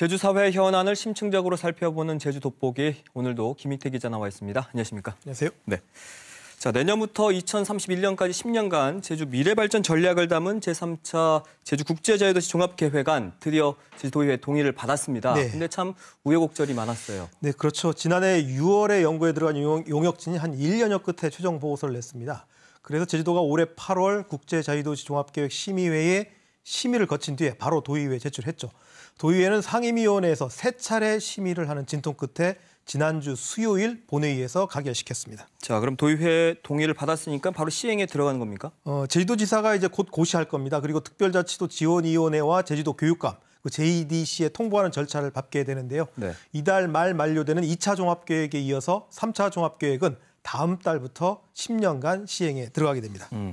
제주 사회 현안을 심층적으로 살펴보는 제주 돋보기 오늘도 김희태 기자 나와 있습니다. 안녕하십니까? 안녕하세요. 네. 자, 내년부터 2031년까지 10년간 제주 미래 발전 전략을 담은 제3차 제주 국제 자유도시 종합 계획안 드디어 제주도의회 동의를 받았습니다. 네. 근데 참 우여곡절이 많았어요. 네, 그렇죠. 지난해 6월에 연구에 들어간 용역진이 한 1년여 끝에 최종 보고서를 냈습니다. 그래서 제주도가 올해 8월 국제 자유도시 종합 계획 심의회에 심의를 거친 뒤에 바로 도의회에 제출했죠. 도의회는 상임위원회에서 세 차례 심의를 하는 진통 끝에 지난주 수요일 본회의에서 가결시켰습니다. 자, 그럼 도의회 동의를 받았으니까 바로 시행에 들어가는 겁니까? 어, 제주도지사가 이제 곧 고시할 겁니다. 그리고 특별자치도 지원위원회와 제주도 교육감 그 JDC에 통보하는 절차를 밟게 되는데요. 네. 이달 말 만료되는 2차 종합계획에 이어서 3차 종합계획은 다음 달부터 10년간 시행에 들어가게 됩니다. 음.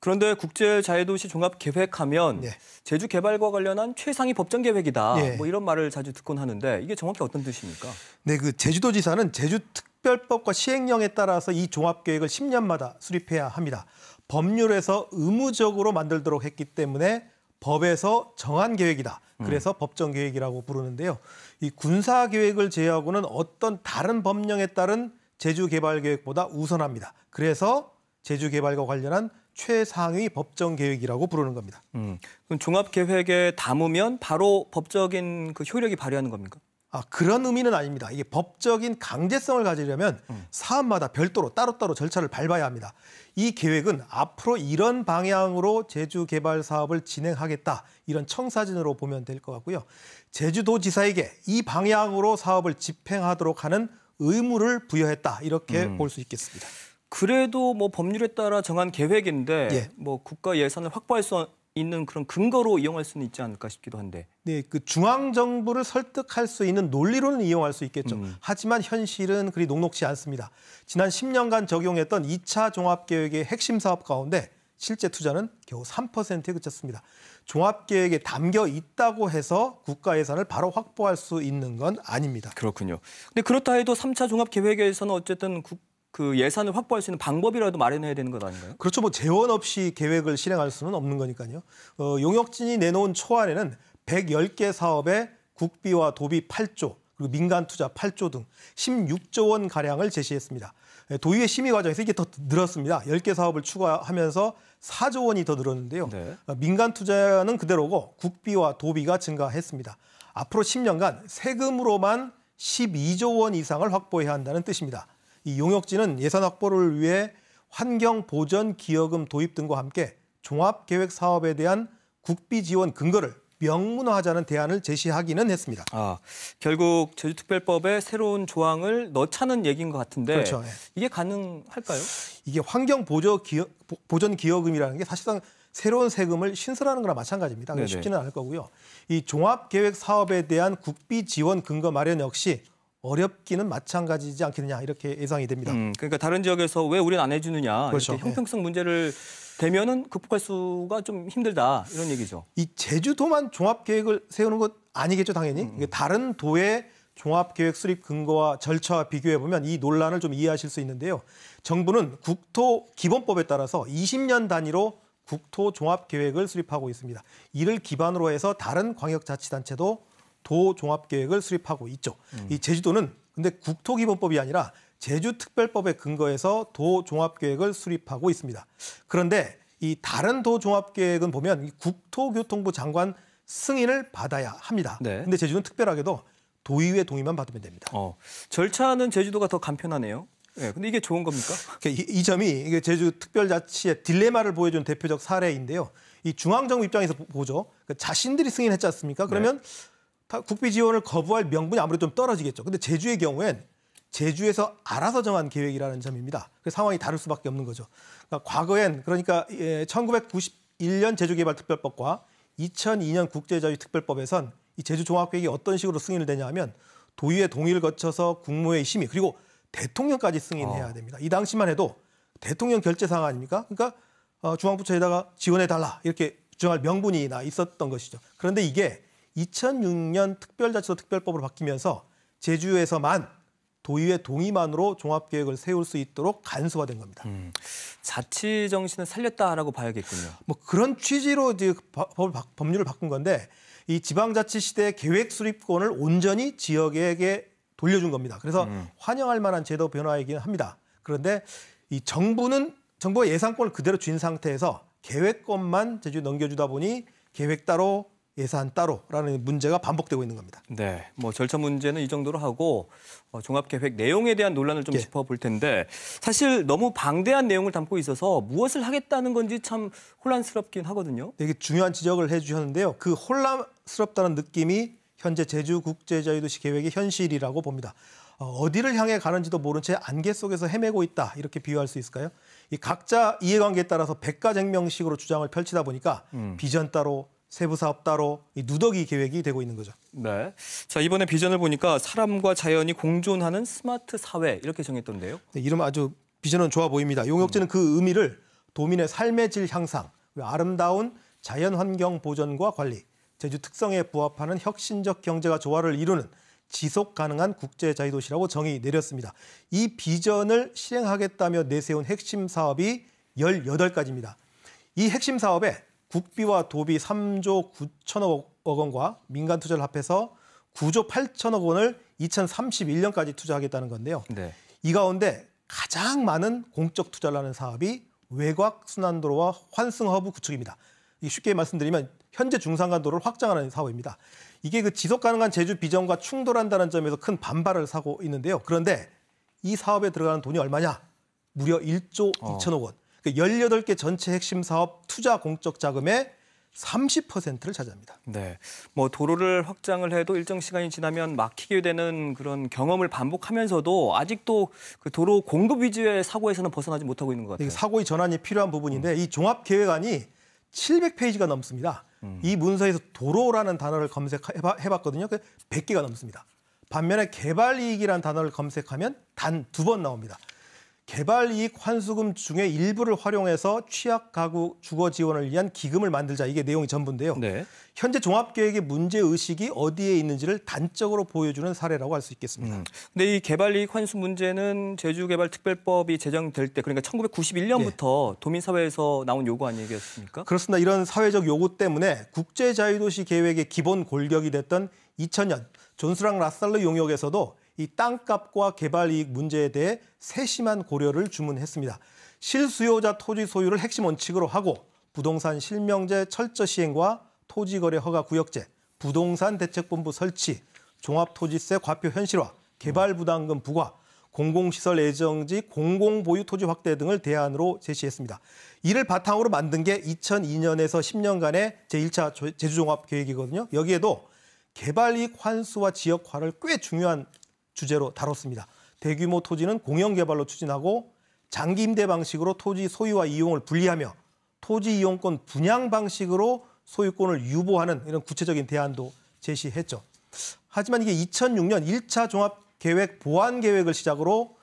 그런데 국제자유도시 종합 계획하면 예. 제주 개발과 관련한 최상위 법정 계획이다. 예. 뭐 이런 말을 자주 듣곤 하는데 이게 정확히 어떤 뜻입니까? 네, 그 제주도지사는 제주특별법과 시행령에 따라서 이 종합 계획을 10년마다 수립해야 합니다. 법률에서 의무적으로 만들도록 했기 때문에 법에서 정한 계획이다. 음. 그래서 음. 법정 계획이라고 부르는데요. 이 군사 계획을 제외하고는 어떤 다른 법령에 따른 제주 개발 계획보다 우선합니다. 그래서 제주 개발과 관련한 최상위 법정 계획이라고 부르는 겁니다. 음, 그럼 종합 계획에 담으면 바로 법적인 그 효력이 발휘하는 겁니까? 아, 그런 의미는 아닙니다. 이게 법적인 강제성을 가지려면 음. 사업마다 별도로 따로따로 절차를 밟아야 합니다. 이 계획은 앞으로 이런 방향으로 제주 개발 사업을 진행하겠다. 이런 청사진으로 보면 될 것 같고요. 제주도지사에게 이 방향으로 사업을 집행하도록 하는 의무를 부여했다. 이렇게 음. 볼수 있겠습니다. 그래도 뭐 법률에 따라 정한 계획인데 예. 뭐 국가 예산을 확보할 수 있는 그런 근거로 이용할 수는 있지 않을까 싶기도 한데. 네, 그 중앙 정부를 설득할 수 있는 논리로는 이용할 수 있겠죠. 음. 하지만 현실은 그리 녹록치 않습니다. 지난 10년간 적용했던 2차 종합계획의 핵심 사업 가운데 실제 투자는 겨우 3%에 그쳤습니다. 종합계획에 담겨 있다고 해서 국가 예산을 바로 확보할 수 있는 건 아닙니다. 그렇군요. 근데 그렇다 해도 3차 종합계획에서는 어쨌든 국그 예산을 확보할 수 있는 방법이라도 마련해야 되는 것 아닌가요? 그렇죠. 뭐 재원 없이 계획을 실행할 수는 없는 거니까요. 어, 용역진이 내놓은 초안에는 110개 사업에 국비와 도비 8조, 그리고 민간 투자 8조 등 16조 원 가량을 제시했습니다. 예, 도의회 심의 과정에서 이게 더 늘었습니다. 10개 사업을 추가하면서 4조 원이 더 늘었는데요. 네. 어, 민간 투자는 그대로고 국비와 도비가 증가했습니다. 앞으로 10년간 세금으로만 12조 원 이상을 확보해야 한다는 뜻입니다. 이 용역지는 예산 확보를 위해 환경 보전 기여금 도입 등과 함께 종합 계획 사업에 대한 국비 지원 근거를 명문화하자는 대안을 제시하기는 했습니다. 아, 결국 제주특별법에 새로운 조항을 넣자는 얘기인 것 같은데 그렇죠. 예. 이게 가능할까요? 이게 환경 보조 기여, 보전 기여금이라는 게 사실상 새로운 세금을 신설하는 거나 마찬가지입니다. 쉽지는 않을 거고요. 이 종합 계획 사업에 대한 국비 지원 근거 마련 역시 어렵기는 마찬가지지 않겠느냐 이렇게 예상이 됩니다. 음, 그러니까 다른 지역에서 왜 우리는 안 해주느냐 그렇죠. 예. 형평성 문제를 되면은 극복할 수가 좀 힘들다 이런 얘기죠. 이 제주도만 종합계획을 세우는 것 아니겠죠 당연히. 음. 다른 도의 종합계획 수립 근거와 절차와 비교해 보면 이 논란을 좀 이해하실 수 있는데요. 정부는 국토 기본법에 따라서 20년 단위로 국토 종합 계획을 수립하고 있습니다. 이를 기반으로 해서 다른 광역자치단체도 도종합계획을 수립하고 있죠. 음. 이 제주도는 근데 국토기본법이 아니라 제주특별법에 근거해서 도종합계획을 수립하고 있습니다. 그런데 이 다른 도종합계획은 보면 국토교통부 장관 승인을 받아야 합니다. 네. 근데 제주는 특별하게도 도의회 동의만 받으면 됩니다. 어, 절차는 제주도가 더 간편하네요. 네, 근데 이게 좋은 겁니까? 이, 이 점이 이게 제주 특별자치의 딜레마를 보여준 대표적 사례인데요. 이 중앙정부 입장에서 보죠. 그 자신들이 승인했지 않습니까? 그러면 네. 국비 지원을 거부할 명분이 아무래도 좀 떨어지겠죠. 근데 제주의 경우엔 제주에서 알아서 정한 계획이라는 점입니다. 그 상황이 다를 수밖에 없는 거죠. 그러니까 과거엔 그러니까 1991년 예, 제주개발특별법과 2002년 국제자유특별법에선 이 제주종합계획이 어떤 식으로 승인을 되냐면 하 도의회 동의를 거쳐서 국무회의 심의 그리고 대통령까지 승인해야 어. 됩니다. 이 당시만 해도 대통령 결재 사항 아닙니까? 그러니까 어, 중앙부처에다가 지원해 달라 이렇게 주장할 명분이나 있었던 것이죠. 그런데 이게 2006년 특별자치도 특별법으로 바뀌면서 제주에서만 도의회 동의만으로 종합계획을 세울 수 있도록 간소화된 겁니다. 음, 자치 정신을 살렸다라고 봐야겠군요. 뭐 그런 취지로 이제 법, 법률을 바꾼 건데 이 지방자치 시대의 계획 수립권을 온전히 지역에게 돌려준 겁니다. 그래서 음. 환영할 만한 제도 변화이긴 합니다. 그런데 이 정부는 정부가 예산권을 그대로 쥔 상태에서 계획권만 제주에 넘겨주다 보니 계획 따로 예산 따로라는 문제가 반복되고 있는 겁니다. 네, 뭐 절차 문제는 이 정도로 하고 어, 종합계획 내용에 대한 논란을 좀 예. 짚어볼 텐데 사실 너무 방대한 내용을 담고 있어서 무엇을 하겠다는 건지 참 혼란스럽긴 하거든요. 되게 중요한 지적을 해주셨는데요. 그 혼란스럽다는 느낌이 현재 제주 국제자유도시 계획의 현실이라고 봅니다. 어, 어디를 향해 가는지도 모른 채 안개 속에서 헤매고 있다 이렇게 비유할 수 있을까요? 이 각자 이해관계에 따라서 백가쟁명식으로 주장을 펼치다 보니까 음. 비전 따로 세부 사업 따로 이 누더기 계획이 되고 있는 거죠. 네. 자 이번에 비전을 보니까 사람과 자연이 공존하는 스마트 사회 이렇게 정했던데요. 네, 이름 아주 비전은 좋아 보입니다. 용역제는 그 의미를 도민의 삶의 질 향상, 아름다운 자연 환경 보전과 관리, 제주 특성에 부합하는 혁신적 경제가 조화를 이루는 지속 가능한 국제 자유도시라고 정의 내렸습니다. 이 비전을 실행하겠다며 내세운 핵심 사업이 18가지입니다. 이 핵심 사업에 국비와 도비 3조 9천억 원과 민간 투자를 합해서 9조 8천억 원을 2031년까지 투자하겠다는 건데요. 네. 이 가운데 가장 많은 공적 투자를 하는 사업이 외곽 순환도로와 환승 허브 구축입니다. 쉽게 말씀드리면 현재 중산간도로를 확장하는 사업입니다. 이게 그 지속 가능한 제주 비전과 충돌한다는 점에서 큰 반발을 사고 있는데요. 그런데 이 사업에 들어가는 돈이 얼마냐? 무려 1조 2천억 어. 원. 그 18개 전체 핵심 사업 투자 공적 자금의 30%를 차지합니다. 네. 뭐 도로를 확장을 해도 일정 시간이 지나면 막히게 되는 그런 경험을 반복하면서도 아직도 그 도로 공급 위주의 사고에서는 벗어나지 못하고 있는 것 같아요. 사고의 전환이 필요한 부분인데 음. 이 종합 계획안이 700페이지가 넘습니다. 음. 이 문서에서 도로라는 단어를 검색해 봤거든요. 100개가 그 넘습니다. 반면에 개발 이익이라는 단어를 검색하면 단 두 번 나옵니다. 개발 이익 환수금 중에 일부를 활용해서 취약 가구 주거 지원을 위한 기금을 만들자 이게 내용이 전부인데요. 네. 현재 종합계획의 문제 의식이 어디에 있는지를 단적으로 보여주는 사례라고 할 수 있겠습니다. 그런데이 음. 개발 이익 환수 문제는 제주개발특별법이 제정될 때 그러니까 1991년부터 네. 도민사회에서 나온 요구 아니겠습니까? 그렇습니다. 이런 사회적 요구 때문에 국제자유도시 계획의 기본 골격이 됐던 2000년 존스랑 라살르 용역에서도 이 땅값과 개발 이익 문제에 대해 세심한 고려를 주문했습니다. 실수요자 토지 소유를 핵심 원칙으로 하고 부동산 실명제 철저 시행과 토지거래 허가 구역제, 부동산 대책본부 설치, 종합토지세 과표 현실화, 개발부담금 부과, 공공시설 예정지 공공보유 토지 확대 등을 대안으로 제시했습니다. 이를 바탕으로 만든 게 2002년에서 10년간의 제1차 제주종합계획이거든요. 여기에도 개발이익 환수와 지역화를 꽤 중요한 주제로 다뤘습니다. 대규모 토지는 공영 개발로 추진하고 장기 임대 방식으로 토지 소유와 이용을 분리하며 토지 이용권 분양 방식으로 소유권을 유보하는 이런 구체적인 대안도 제시했죠. 하지만 이게 2006년 1차 종합계획 보완 계획을 시작으로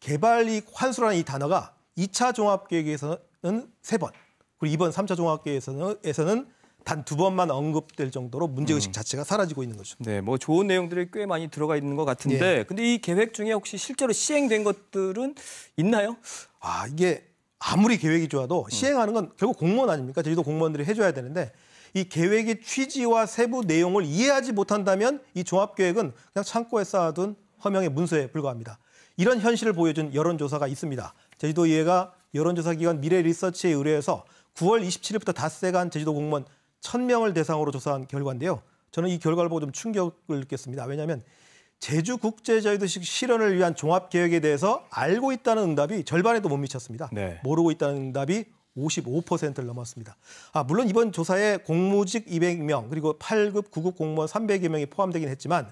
개발이익 환수라는 이 단어가 2차 종합계획에서는 3번, 그리고 이번 3차 종합계획에서는 단두 번만 언급될 정도로 문제의식 음. 자체가 사라지고 있는 거죠. 네, 뭐 좋은 내용들이 꽤 많이 들어가 있는 것 같은데, 예. 근데 이 계획 중에 혹시 실제로 시행된 것들은 있나요? 아, 이게 아무리 계획이 좋아도 음. 시행하는 건 결국 공무원 아닙니까? 제주도 공무원들이 해줘야 되는데 이 계획의 취지와 세부 내용을 이해하지 못한다면 이 종합계획은 그냥 창고에 쌓아둔 허명의 문서에 불과합니다. 이런 현실을 보여준 여론조사가 있습니다. 제주도의회가 여론조사기관 미래리서치에 의뢰해서 9월 27일부터 닷새간 제주도 공무원 1000명을 대상으로 조사한 결과인데요. 저는 이 결과를 보고 좀 충격을 느꼈습니다. 왜냐하면 제주 국제자유도시 실현을 위한 종합 계획에 대해서 알고 있다는 응답이 절반에도 못 미쳤습니다. 네. 모르고 있다는 응답이 55%를 넘었습니다. 아, 물론 이번 조사에 공무직 200명 그리고 8급, 9급 공무원 300여 명이 포함되긴 했지만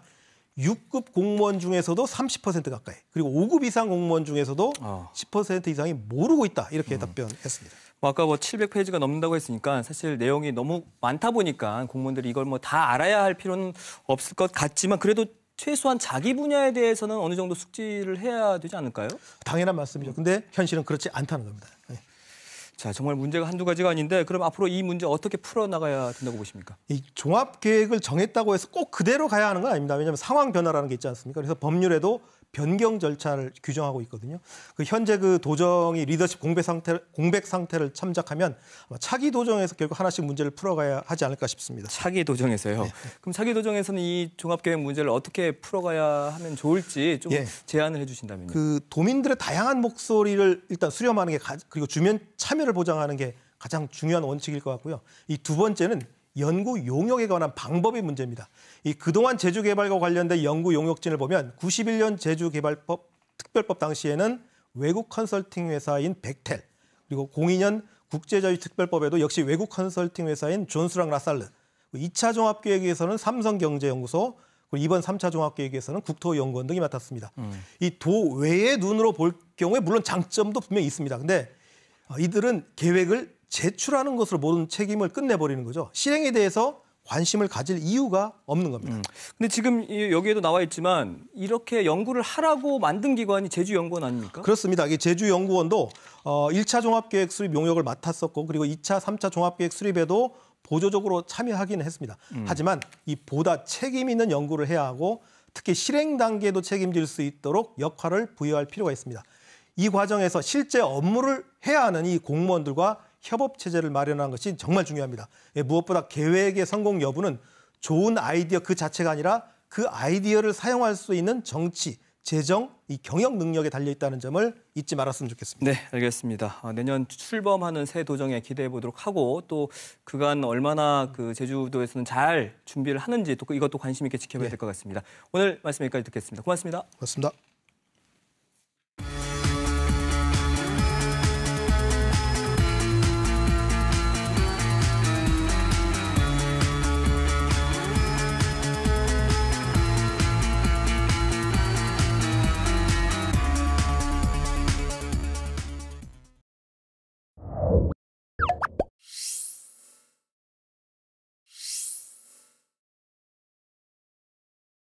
6급 공무원 중에서도 30% 가까이 그리고 5급 이상 공무원 중에서도 어. 아. 10% 이상이 모르고 있다 이렇게 음. 답변했습니다. 뭐 아까 뭐 700페이지가 넘는다고 했으니까 사실 내용이 너무 많다 보니까 공무원들이 이걸 뭐 다 알아야 할 필요는 없을 것 같지만 그래도 최소한 자기 분야에 대해서는 어느 정도 숙지를 해야 되지 않을까요? 당연한 말씀이죠. 근데 현실은 그렇지 않다는 겁니다. 네. 자, 정말 문제가 한두 가지가 아닌데 그럼 앞으로 이 문제 어떻게 풀어 나가야 된다고 보십니까? 이 종합 계획을 정했다고 해서 꼭 그대로 가야 하는 건 아닙니다. 왜냐하면 상황 변화라는 게 있지 않습니까? 그래서 법률에도 변경 절차를 규정하고 있거든요. 그 현재 그 도정이 리더십 공백 상태 공백 상태를 참작하면 차기 도정에서 결국 하나씩 문제를 풀어가야 하지 않을까 싶습니다. 차기 도정에서요. 네. 그럼 차기 도정에서는 이 종합계획 문제를 어떻게 풀어가야 하면 좋을지 좀 네. 제안을 해주신다면요. 그 도민들의 다양한 목소리를 일단 수렴하는 게 그리고 주변 참여를 보장하는 게 가장 중요한 원칙일 것 같고요. 이 두 번째는 연구 용역에 관한 방법의 문제입니다. 이 그동안 제주 개발과 관련된 연구 용역진을 보면 91년 제주 개발법 특별법 당시에는 외국 컨설팅 회사인 백텔 그리고 02년 국제자유 특별법에도 역시 외국 컨설팅 회사인 존스랑 라살르 2차 종합계획에서는 삼성경제연구소 그리고 이번 3차 종합계획에서는 국토연구원 등이 맡았습니다. 음. 이도 외의 눈으로 볼 경우에 물론 장점도 분명히 있습니다. 근데 이들은 계획을 제출하는 것으로 모든 책임을 끝내버리는 거죠. 실행에 대해서 관심을 가질 이유가 없는 겁니다. 음. 근데 지금 여기에도 나와 있지만 이렇게 연구를 하라고 만든 기관이 제주연구원 아닙니까? 그렇습니다. 이 제주연구원도 어, 1차 종합계획 수립 용역을 맡았었고 그리고 2차, 3차 종합계획 수립에도 보조적으로 참여하긴 했습니다. 음. 하지만 이 보다 책임 있는 연구를 해야 하고 특히 실행 단계도 책임질 수 있도록 역할을 부여할 필요가 있습니다. 이 과정에서 실제 업무를 해야 하는 이 공무원들과 협업 체제를 마련하는 것이 정말 중요합니다. 예, 무엇보다 계획의 성공 여부는 좋은 아이디어 그 자체가 아니라 그 아이디어를 사용할 수 있는 정치, 재정, 이 경영 능력에 달려 있다는 점을 잊지 말았으면 좋겠습니다. 네, 알겠습니다. 아, 내년 출범하는 새 도정에 기대해 보도록 하고 또 그간 얼마나 그 제주도에서는 잘 준비를 하는지 또 그 이것도 관심 있게 지켜봐야 네. 될것 같습니다. 오늘 말씀 여기까지 듣겠습니다. 고맙습니다. 고맙습니다.